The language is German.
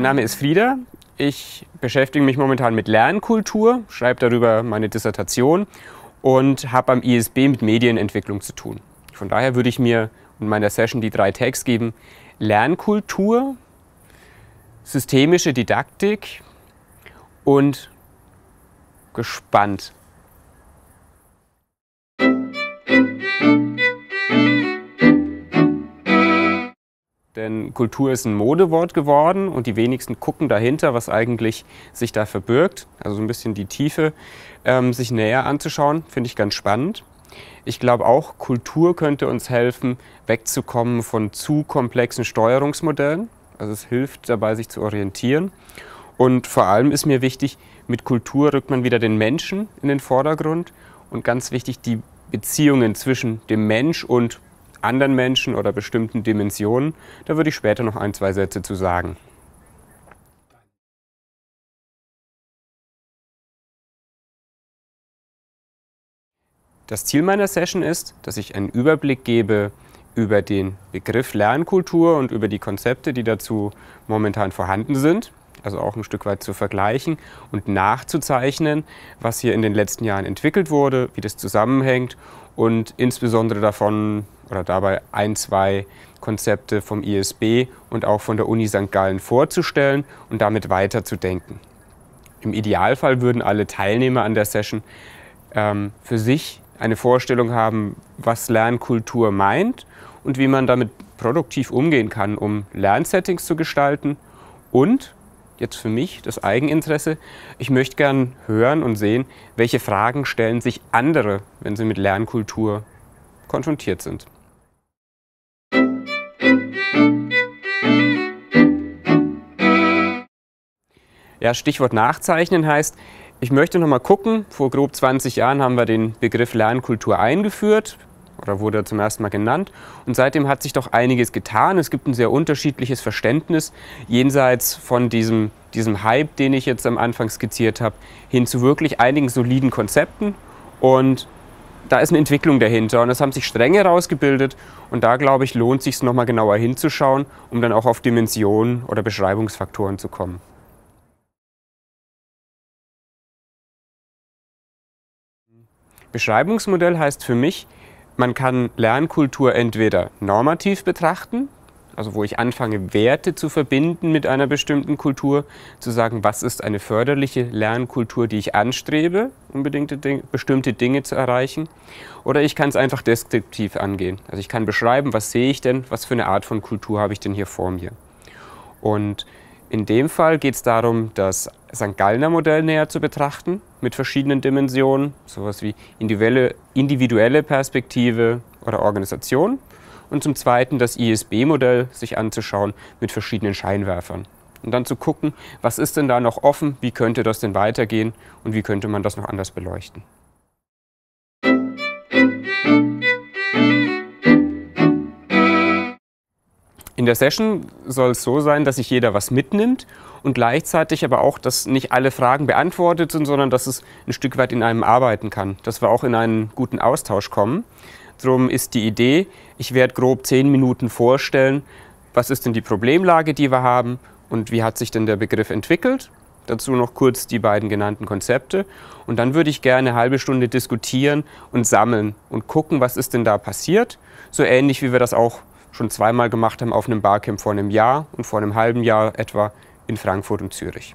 Mein Name ist Frieda. Ich beschäftige mich momentan mit Lernkultur, schreibe darüber meine Dissertation und habe am ISB mit Medienentwicklung zu tun. Von daher würde ich mir in meiner Session die drei Tags geben. Lernkultur, systemische Didaktik und gespannt Denn Kultur ist ein Modewort geworden und die wenigsten gucken dahinter, was eigentlich sich da verbirgt. Also so ein bisschen die Tiefe ähm, sich näher anzuschauen, finde ich ganz spannend. Ich glaube auch, Kultur könnte uns helfen, wegzukommen von zu komplexen Steuerungsmodellen. Also es hilft dabei, sich zu orientieren. Und vor allem ist mir wichtig, mit Kultur rückt man wieder den Menschen in den Vordergrund und ganz wichtig die Beziehungen zwischen dem Mensch und anderen Menschen oder bestimmten Dimensionen. Da würde ich später noch ein, zwei Sätze zu sagen. Das Ziel meiner Session ist, dass ich einen Überblick gebe über den Begriff Lernkultur und über die Konzepte, die dazu momentan vorhanden sind also auch ein Stück weit zu vergleichen und nachzuzeichnen, was hier in den letzten Jahren entwickelt wurde, wie das zusammenhängt und insbesondere davon oder dabei ein, zwei Konzepte vom ISB und auch von der Uni St. Gallen vorzustellen und damit weiterzudenken. Im Idealfall würden alle Teilnehmer an der Session ähm, für sich eine Vorstellung haben, was Lernkultur meint und wie man damit produktiv umgehen kann, um Lernsettings zu gestalten und jetzt für mich das Eigeninteresse. Ich möchte gern hören und sehen, welche Fragen stellen sich andere, wenn sie mit Lernkultur konfrontiert sind. Ja, Stichwort Nachzeichnen heißt, ich möchte noch mal gucken, vor grob 20 Jahren haben wir den Begriff Lernkultur eingeführt, oder wurde zum ersten Mal genannt. Und seitdem hat sich doch einiges getan. Es gibt ein sehr unterschiedliches Verständnis jenseits von diesem, diesem Hype, den ich jetzt am Anfang skizziert habe, hin zu wirklich einigen soliden Konzepten. Und da ist eine Entwicklung dahinter und es haben sich Stränge rausgebildet und da glaube ich lohnt es sich nochmal genauer hinzuschauen, um dann auch auf Dimensionen oder Beschreibungsfaktoren zu kommen. Beschreibungsmodell heißt für mich, man kann Lernkultur entweder normativ betrachten, also wo ich anfange, Werte zu verbinden mit einer bestimmten Kultur, zu sagen, was ist eine förderliche Lernkultur, die ich anstrebe, um bestimmte Dinge zu erreichen. Oder ich kann es einfach deskriptiv angehen. Also ich kann beschreiben, was sehe ich denn, was für eine Art von Kultur habe ich denn hier vor mir. Und in dem Fall geht es darum, das St. Gallner Modell näher zu betrachten mit verschiedenen Dimensionen, sowas wie individuelle, Perspektive oder Organisation. Und zum Zweiten das ISB-Modell sich anzuschauen mit verschiedenen Scheinwerfern. Und dann zu gucken, was ist denn da noch offen, wie könnte das denn weitergehen und wie könnte man das noch anders beleuchten. In der Session soll es so sein, dass sich jeder was mitnimmt und gleichzeitig aber auch, dass nicht alle Fragen beantwortet sind, sondern dass es ein Stück weit in einem arbeiten kann, dass wir auch in einen guten Austausch kommen. Darum ist die Idee, ich werde grob zehn Minuten vorstellen, was ist denn die Problemlage, die wir haben und wie hat sich denn der Begriff entwickelt. Dazu noch kurz die beiden genannten Konzepte. Und dann würde ich gerne eine halbe Stunde diskutieren und sammeln und gucken, was ist denn da passiert. So ähnlich wie wir das auch schon zweimal gemacht haben auf einem Barcamp vor einem Jahr und vor einem halben Jahr etwa in Frankfurt und Zürich.